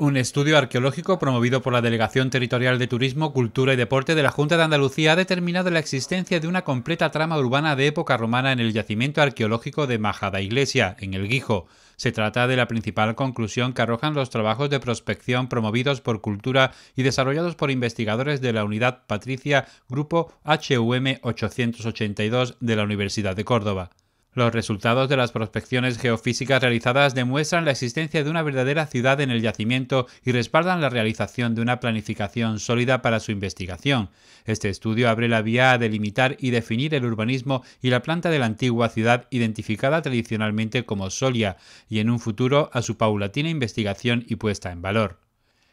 Un estudio arqueológico promovido por la Delegación Territorial de Turismo, Cultura y Deporte de la Junta de Andalucía ha determinado la existencia de una completa trama urbana de época romana en el yacimiento arqueológico de Majada Iglesia, en El Guijo. Se trata de la principal conclusión que arrojan los trabajos de prospección promovidos por Cultura y desarrollados por investigadores de la Unidad Patricia Grupo HUM 882 de la Universidad de Córdoba. Los resultados de las prospecciones geofísicas realizadas demuestran la existencia de una verdadera ciudad en el yacimiento y respaldan la realización de una planificación sólida para su investigación. Este estudio abre la vía a delimitar y definir el urbanismo y la planta de la antigua ciudad identificada tradicionalmente como Solia y en un futuro a su paulatina investigación y puesta en valor.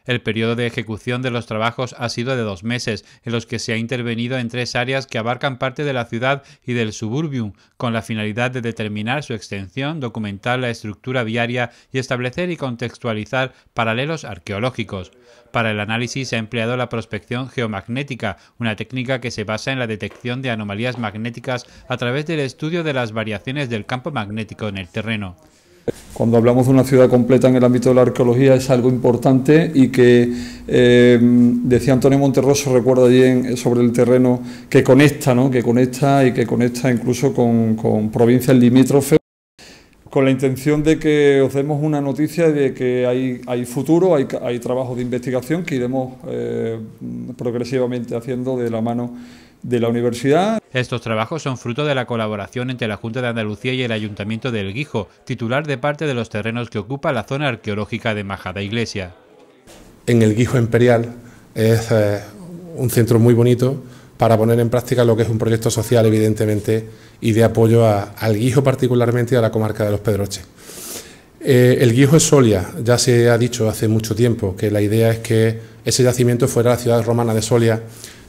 El periodo de ejecución de los trabajos ha sido de dos meses, en los que se ha intervenido en tres áreas que abarcan parte de la ciudad y del suburbium, con la finalidad de determinar su extensión, documentar la estructura viaria y establecer y contextualizar paralelos arqueológicos. Para el análisis se ha empleado la prospección geomagnética, una técnica que se basa en la detección de anomalías magnéticas a través del estudio de las variaciones del campo magnético en el terreno. Cuando hablamos de una ciudad completa en el ámbito de la arqueología es algo importante y que, eh, decía Antonio Monterroso, recuerdo allí sobre el terreno, que conecta, ¿no? que conecta y que conecta incluso con, provincias limítrofes con la intención de que os demos una noticia de que hay, futuro, hay, trabajo de investigación que iremos eh, progresivamente haciendo de la mano de la universidad. Estos trabajos son fruto de la colaboración entre la Junta de Andalucía y el Ayuntamiento del Guijo, titular de parte de los terrenos que ocupa la zona arqueológica de Majada Iglesia. En el Guijo Imperial es eh, un centro muy bonito para poner en práctica lo que es un proyecto social, evidentemente, y de apoyo al Guijo particularmente y a la comarca de los Pedroches. Eh, el Guijo es Solia, ya se ha dicho hace mucho tiempo que la idea es que ese yacimiento fuera la ciudad romana de Solia,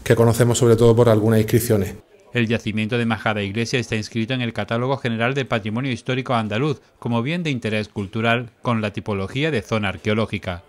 que conocemos sobre todo por algunas inscripciones. El yacimiento de Majada Iglesia está inscrito en el Catálogo General del Patrimonio Histórico Andaluz como bien de interés cultural con la tipología de zona arqueológica.